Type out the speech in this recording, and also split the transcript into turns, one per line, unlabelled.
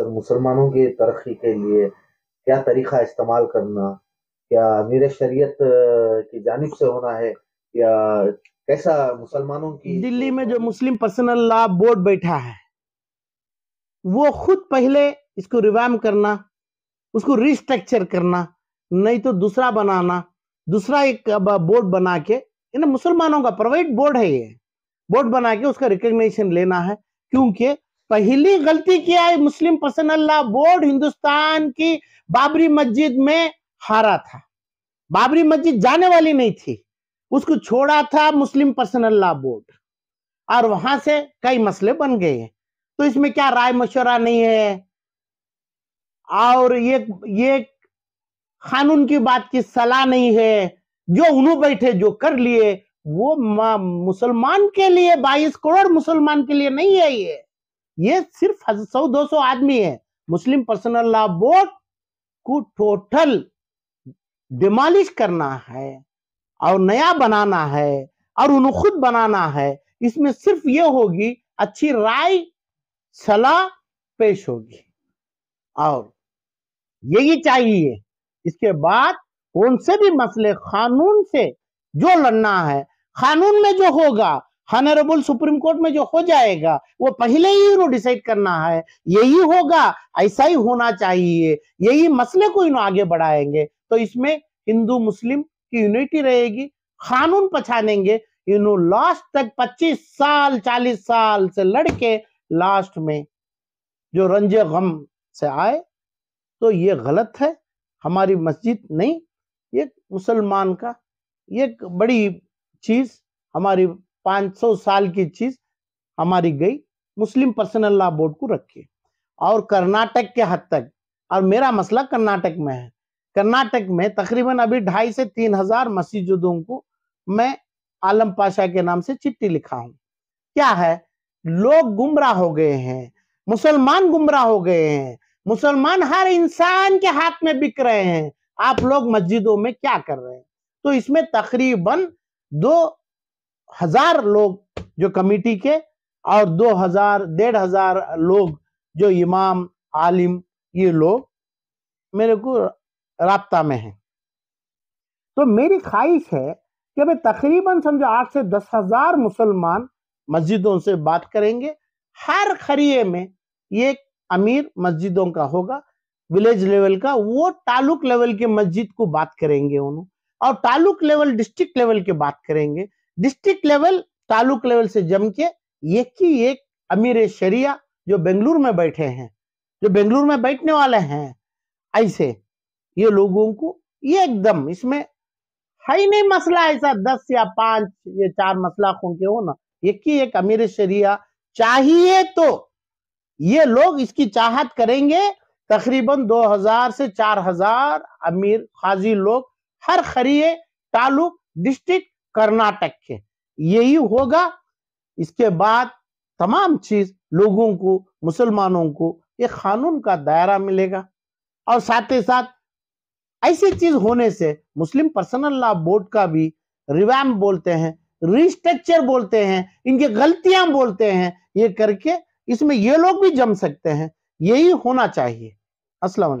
खासकर मुसलमानों की तरक्की के लिए क्या तरीका इस्तेमाल करना क्या अमीर शरीयत की जानब से होना है या कैसा मुसलमानों की दिल्ली में जो मुस्लिम पर्सनल लॉ बोर्ड बैठा है वो खुद पहले इसको रिवाम करना उसको रिस्ट्रक्चर करना नहीं तो दूसरा बनाना दूसरा एक बोर्ड बना के मुसलमानों का प्राइवेट बोर्ड है ये बोर्ड बना के उसका रिकग्निशन लेना है क्योंकि पहली गलती किया है Muslim personal law board Hindustan की बाबरी मस्जिद में हारा था बाबरी मस्जिद जाने वाली नहीं थी उसको छोड़ा था मुस्लिम पर्सनल लॉ बोर्ड और वहां से कई मसले बन गए हैं तो इसमें क्या राय मशवरा नहीं है और ये ये कानून की बात की सलाह नहीं है जो उन्होंने बैठे जो कर लिए वो मुसलमान के लिए बाईस करोड़ मुसलमान के लिए नहीं है ये ये सिर्फ सौ दो सौ आदमी है मुस्लिम पर्सनल लॉ बोर्ड को टोटल डिमोलिश करना है और नया बनाना है और उन्हें खुद बनाना है इसमें सिर्फ ये होगी अच्छी राय सलाह पेश होगी और यही चाहिए इसके बाद कौन से भी मसले कानून से जो लड़ना है कानून में जो होगा हनरेबल सुप्रीम कोर्ट में जो हो जाएगा वो पहले ही इन्होंने डिसाइड करना है यही होगा ऐसा ही होना चाहिए यही मसले को इन्होंने आगे बढ़ाएंगे तो इसमें हिंदू मुस्लिम की यूनिटी रहेगी कानून पछानेंगे इन्हों लास्ट तक 25 साल 40 साल से लड़के लास्ट में जो रंजे गम से आए तो ये गलत है हमारी मस्जिद नहीं ये मुसलमान का ये बड़ी चीज हमारी 500 साल की चीज हमारी गई मुस्लिम पर्सनल लॉ बोर्ड को रखी और कर्नाटक के हद तक और मेरा मसला कर्नाटक में है कर्नाटक में तकरीबन अभी ढाई से तीन हजार मस्जिदों को मैं आलम पाशा के नाम से चिट्ठी लिखा हूं क्या है लोग गुमराह हो गए हैं मुसलमान गुमराह हो गए हैं मुसलमान हर इंसान के हाथ में बिक रहे हैं आप लोग मस्जिदों में क्या कर रहे हैं तो इसमें तकरीबन दो हजार लोग जो कमेटी के और दो हजार डेढ़ हजार लोग जो इमाम आलिम ये लोग मेरे को रबता में हैं तो मेरी ख्वाहिश है कि भाई तकरीबन समझो आठ से दस हजार मुसलमान मस्जिदों से बात करेंगे हर खरिए में ये अमीर मस्जिदों का होगा विलेज लेवल का वो तालुक लेवल के मस्जिद को बात करेंगे उन्होंने और तालुक लेवल डिस्ट्रिक्ट लेवल के बात करेंगे डिस्ट्रिक्ट लेवल तालुक लेवल से जम के एक ही एक अमीर शरिया जो बेंगलुरु में बैठे हैं जो बेंगलुरु में बैठने वाले हैं ऐसे ये लोगों को ये एकदम इसमें है ही नहीं मसला ऐसा दस या पांच ये चार मसला खून के हो ना एक ही एक अमीर शरिया चाहिए तो ये लोग इसकी चाहत करेंगे तकरीबन 2000 से 4000 अमीर खाजी लोग हर खरीय तालुक डिस्ट्रिक्ट कर्नाटक के यही होगा इसके बाद तमाम चीज लोगों को मुसलमानों को ये कानून का दायरा मिलेगा और साथ ही साथ ऐसी चीज होने से मुस्लिम पर्सनल लॉ बोर्ड का भी रिवैम बोलते हैं रिस्ट्रक्चर बोलते हैं इनकी गलतियां बोलते हैं ये करके इसमें ये लोग भी जम सकते हैं यही होना चाहिए असला